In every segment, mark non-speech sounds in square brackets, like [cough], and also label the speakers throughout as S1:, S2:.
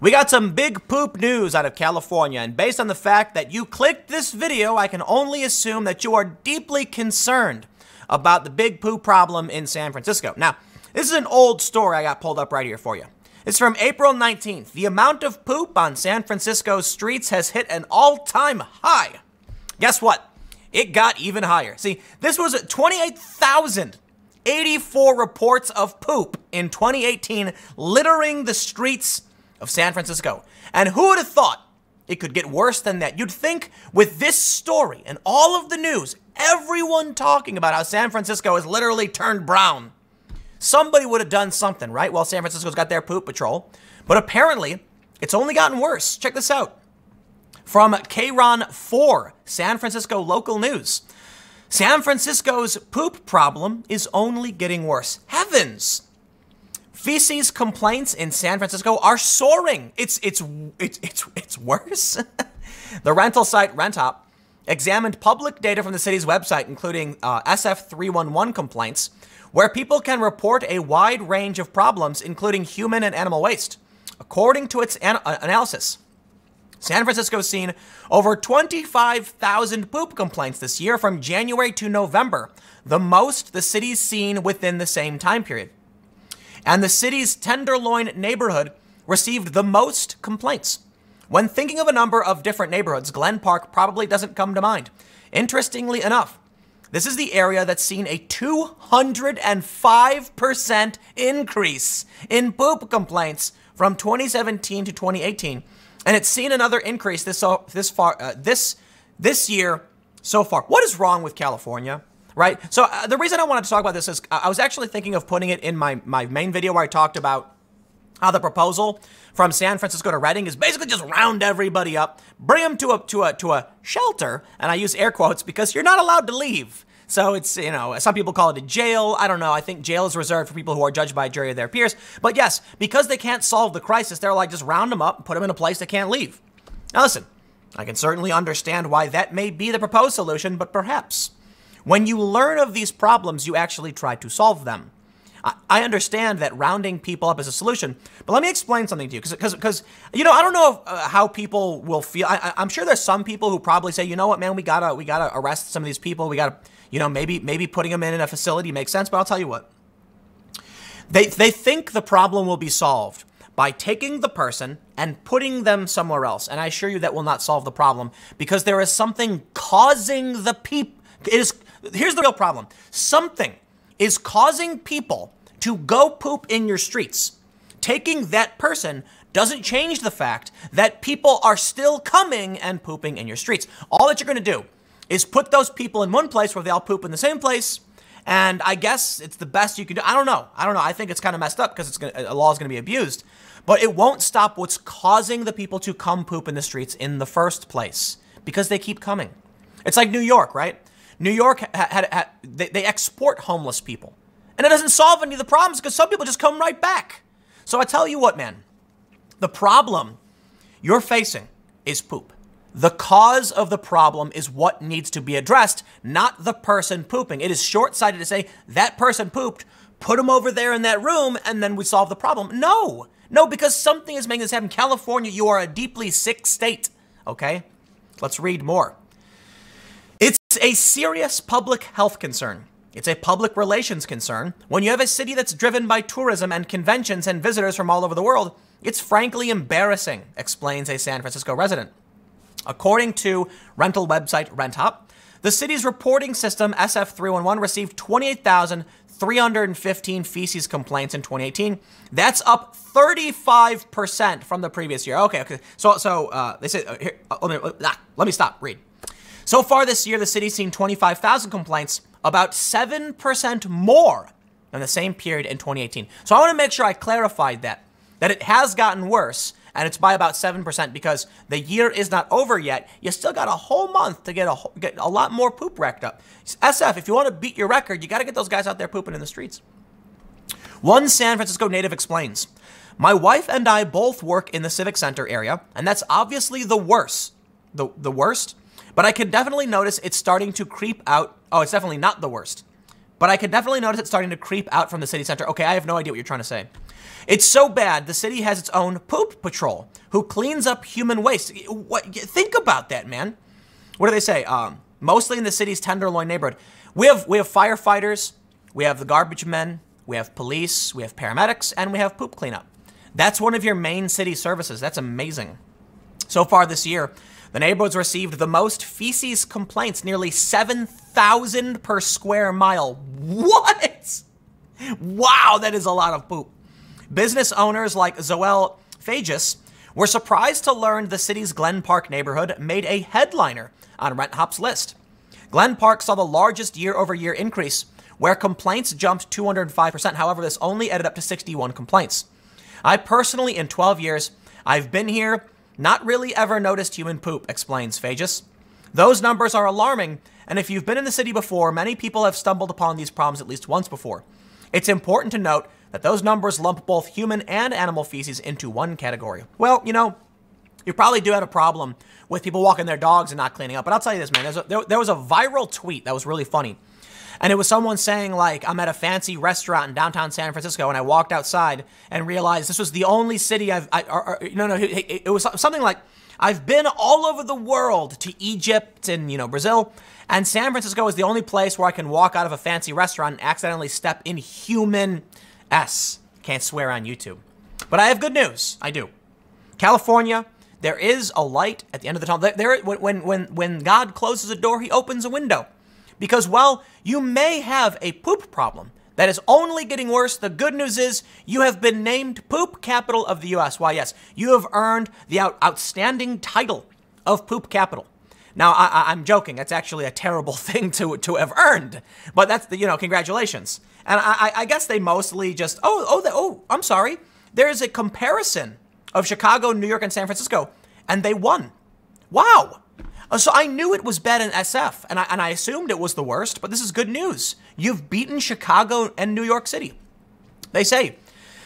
S1: We got some big poop news out of California, and based on the fact that you clicked this video, I can only assume that you are deeply concerned about the big poop problem in San Francisco. Now, this is an old story I got pulled up right here for you. It's from April 19th. The amount of poop on San Francisco's streets has hit an all time high. Guess what? It got even higher. See, this was 28,084 reports of poop in 2018 littering the streets of San Francisco. And who would have thought it could get worse than that? You'd think with this story and all of the news, everyone talking about how San Francisco has literally turned brown, somebody would have done something, right? Well, San Francisco's got their poop patrol. But apparently, it's only gotten worse. Check this out. From KRON 4, San Francisco Local News. San Francisco's poop problem is only getting worse. Heavens! feces complaints in San Francisco are soaring. It's it's it's it's, it's worse. [laughs] the rental site RentUp examined public data from the city's website, including uh, SF311 complaints, where people can report a wide range of problems, including human and animal waste. According to its an uh, analysis, San Francisco's seen over 25,000 poop complaints this year from January to November, the most the city's seen within the same time period and the city's Tenderloin neighborhood received the most complaints. When thinking of a number of different neighborhoods, Glen Park probably doesn't come to mind. Interestingly enough, this is the area that's seen a 205% increase in poop complaints from 2017 to 2018, and it's seen another increase this so, this far uh, this this year so far. What is wrong with California? right? So uh, the reason I wanted to talk about this is uh, I was actually thinking of putting it in my, my main video where I talked about how the proposal from San Francisco to Reading is basically just round everybody up, bring them to a, to a, to a shelter, and I use air quotes because you're not allowed to leave. So it's, you know, some people call it a jail. I don't know. I think jail is reserved for people who are judged by a jury of their peers. But yes, because they can't solve the crisis, they're like, just round them up and put them in a place they can't leave. Now, listen, I can certainly understand why that may be the proposed solution, but perhaps when you learn of these problems, you actually try to solve them. I understand that rounding people up is a solution, but let me explain something to you, because because you know I don't know if, uh, how people will feel. I, am sure there's some people who probably say, you know what, man, we gotta we gotta arrest some of these people. We gotta, you know, maybe maybe putting them in, in a facility makes sense. But I'll tell you what, they they think the problem will be solved by taking the person and putting them somewhere else, and I assure you that will not solve the problem because there is something causing the people it is, here's the real problem. Something is causing people to go poop in your streets. Taking that person doesn't change the fact that people are still coming and pooping in your streets. All that you're gonna do is put those people in one place where they all poop in the same place, and I guess it's the best you can do. I don't know. I don't know. I think it's kind of messed up because it's gonna, a law is going to be abused, but it won't stop what's causing the people to come poop in the streets in the first place because they keep coming. It's like New York, right? New York had, had, had they, they export homeless people. And it doesn't solve any of the problems because some people just come right back. So I tell you what, man, the problem you're facing is poop. The cause of the problem is what needs to be addressed, not the person pooping. It is short sighted to say that person pooped, put him over there in that room, and then we solve the problem. No, no, because something is making this happen. California, you are a deeply sick state. Okay, let's read more. It's a serious public health concern. It's a public relations concern. When you have a city that's driven by tourism and conventions and visitors from all over the world, it's frankly embarrassing, explains a San Francisco resident. According to rental website RentHop, the city's reporting system, SF311, received 28,315 feces complaints in 2018. That's up 35% from the previous year. Okay, okay. So, so uh, they said, uh, here, uh, let, me, uh, ah, let me stop, read. So far this year, the city's seen 25,000 complaints, about 7% more than the same period in 2018. So I want to make sure I clarified that, that it has gotten worse, and it's by about 7% because the year is not over yet. You still got a whole month to get a, get a lot more poop racked up. SF, if you want to beat your record, you got to get those guys out there pooping in the streets. One San Francisco native explains, my wife and I both work in the Civic Center area, and that's obviously the worst, the, the worst but I can definitely notice it's starting to creep out. Oh, it's definitely not the worst. But I can definitely notice it's starting to creep out from the city center. Okay, I have no idea what you're trying to say. It's so bad, the city has its own poop patrol who cleans up human waste. What? Think about that, man. What do they say? Um, mostly in the city's Tenderloin neighborhood. We have, we have firefighters, we have the garbage men, we have police, we have paramedics, and we have poop cleanup. That's one of your main city services. That's amazing. So far this year, the neighborhood's received the most feces complaints, nearly 7,000 per square mile. What? Wow, that is a lot of poop. Business owners like Zoel Phages were surprised to learn the city's Glen Park neighborhood made a headliner on Rent Hop's list. Glen Park saw the largest year over year increase, where complaints jumped 205%. However, this only added up to 61 complaints. I personally, in 12 years, I've been here not really ever noticed human poop, explains Phages. Those numbers are alarming, and if you've been in the city before, many people have stumbled upon these problems at least once before. It's important to note that those numbers lump both human and animal feces into one category. Well, you know, you probably do have a problem with people walking their dogs and not cleaning up, but I'll tell you this, man, a, there, there was a viral tweet that was really funny and it was someone saying, like, I'm at a fancy restaurant in downtown San Francisco, and I walked outside and realized this was the only city I've, I, or, or, no, no, it, it was something like, I've been all over the world to Egypt and, you know, Brazil, and San Francisco is the only place where I can walk out of a fancy restaurant and accidentally step in human S. Can't swear on YouTube. But I have good news. I do. California, there is a light at the end of the tunnel. There, there when, when, when God closes a door, he opens a window. Because while you may have a poop problem that is only getting worse, the good news is you have been named Poop Capital of the US. Why, yes, you have earned the out outstanding title of Poop Capital. Now, I, am joking. That's actually a terrible [laughs] thing to, to have earned. But that's the, you know, congratulations. And I, I guess they mostly just, oh, oh, the, oh, I'm sorry. There is a comparison of Chicago, New York, and San Francisco, and they won. Wow. Uh, so I knew it was bad in SF, and I, and I assumed it was the worst, but this is good news. You've beaten Chicago and New York City. They say,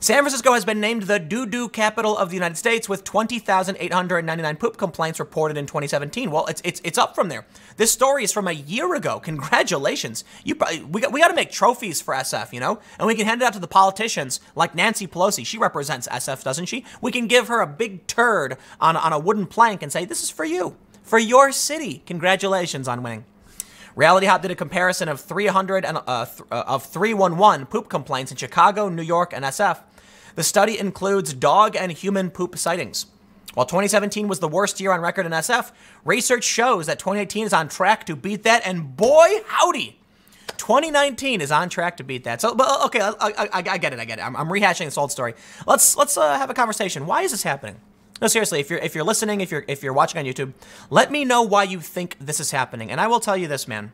S1: San Francisco has been named the doo-doo capital of the United States with 20,899 poop complaints reported in 2017. Well, it's, it's, it's up from there. This story is from a year ago. Congratulations. You probably, we, got, we got to make trophies for SF, you know? And we can hand it out to the politicians like Nancy Pelosi. She represents SF, doesn't she? We can give her a big turd on, on a wooden plank and say, this is for you for your city. Congratulations on winning. Reality Hop did a comparison of 300 and uh, th uh, of 311 poop complaints in Chicago, New York, and SF. The study includes dog and human poop sightings. While 2017 was the worst year on record in SF, research shows that 2018 is on track to beat that, and boy, howdy! 2019 is on track to beat that. So, but uh, okay, I, I, I get it. I get it. I'm, I'm rehashing this old story. Let's let's uh, have a conversation. Why is this happening? No, seriously, if you're if you're listening, if you're if you're watching on YouTube, let me know why you think this is happening. And I will tell you this, man.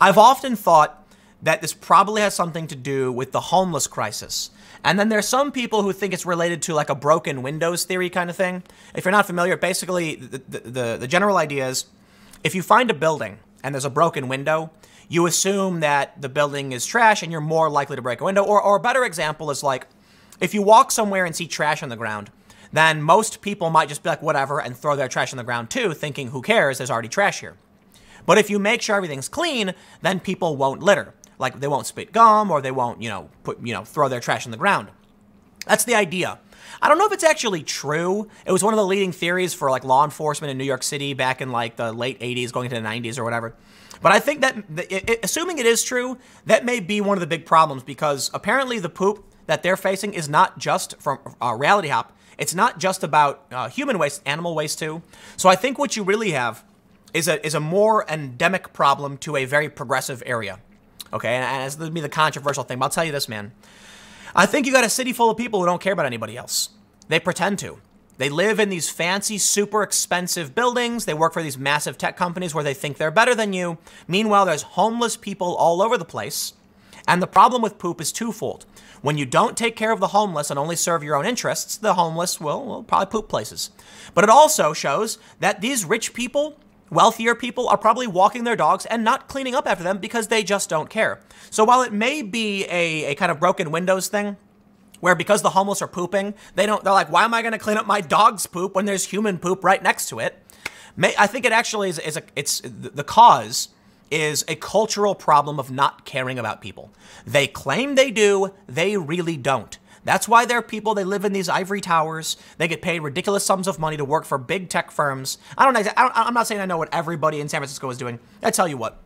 S1: I've often thought that this probably has something to do with the homeless crisis. And then there are some people who think it's related to like a broken windows theory kind of thing. If you're not familiar, basically the, the, the, the general idea is if you find a building and there's a broken window, you assume that the building is trash and you're more likely to break a window. Or, or a better example is like if you walk somewhere and see trash on the ground, then most people might just be like, whatever, and throw their trash on the ground too, thinking, who cares, there's already trash here. But if you make sure everything's clean, then people won't litter. Like they won't spit gum or they won't, you know, put, you know, throw their trash in the ground. That's the idea. I don't know if it's actually true. It was one of the leading theories for like law enforcement in New York City back in like the late 80s going into the 90s or whatever. But I think that assuming it is true, that may be one of the big problems because apparently the poop that they're facing is not just from uh, Reality Hop. It's not just about uh, human waste, animal waste too. So I think what you really have is a, is a more endemic problem to a very progressive area. Okay, and, and this will be the controversial thing, but I'll tell you this, man. I think you got a city full of people who don't care about anybody else. They pretend to. They live in these fancy, super expensive buildings. They work for these massive tech companies where they think they're better than you. Meanwhile, there's homeless people all over the place. And the problem with poop is twofold. When you don't take care of the homeless and only serve your own interests, the homeless will, will probably poop places. But it also shows that these rich people Wealthier people are probably walking their dogs and not cleaning up after them because they just don't care. So while it may be a, a kind of broken windows thing, where because the homeless are pooping, they don't, they're like, why am I gonna clean up my dog's poop when there's human poop right next to it? May, I think it actually is, is a, it's the cause is a cultural problem of not caring about people. They claim they do, they really don't. That's why they're people, they live in these ivory towers, they get paid ridiculous sums of money to work for big tech firms. I don't, I don't I'm not saying I know what everybody in San Francisco is doing. I tell you what,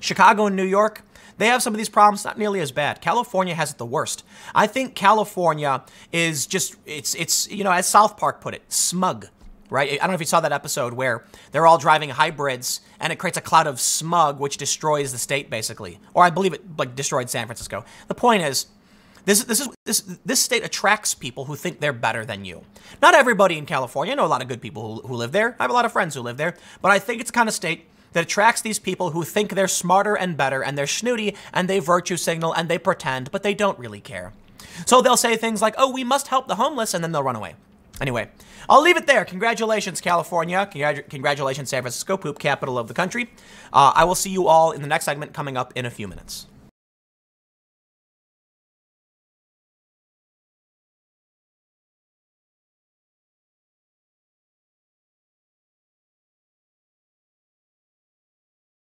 S1: Chicago and New York, they have some of these problems, not nearly as bad. California has it the worst. I think California is just, it's, it's, you know, as South Park put it, smug right? I don't know if you saw that episode where they're all driving hybrids and it creates a cloud of smog which destroys the state basically. Or I believe it like destroyed San Francisco. The point is this this is this this state attracts people who think they're better than you. Not everybody in California. I know a lot of good people who, who live there. I have a lot of friends who live there, but I think it's kind of state that attracts these people who think they're smarter and better and they're snooty and they virtue signal and they pretend, but they don't really care. So they'll say things like, "Oh, we must help the homeless," and then they'll run away. Anyway, I'll leave it there. Congratulations, California. congratulations, San Francisco, poop capital of the country. Uh, I will see you all in the next segment coming up in a few minutes.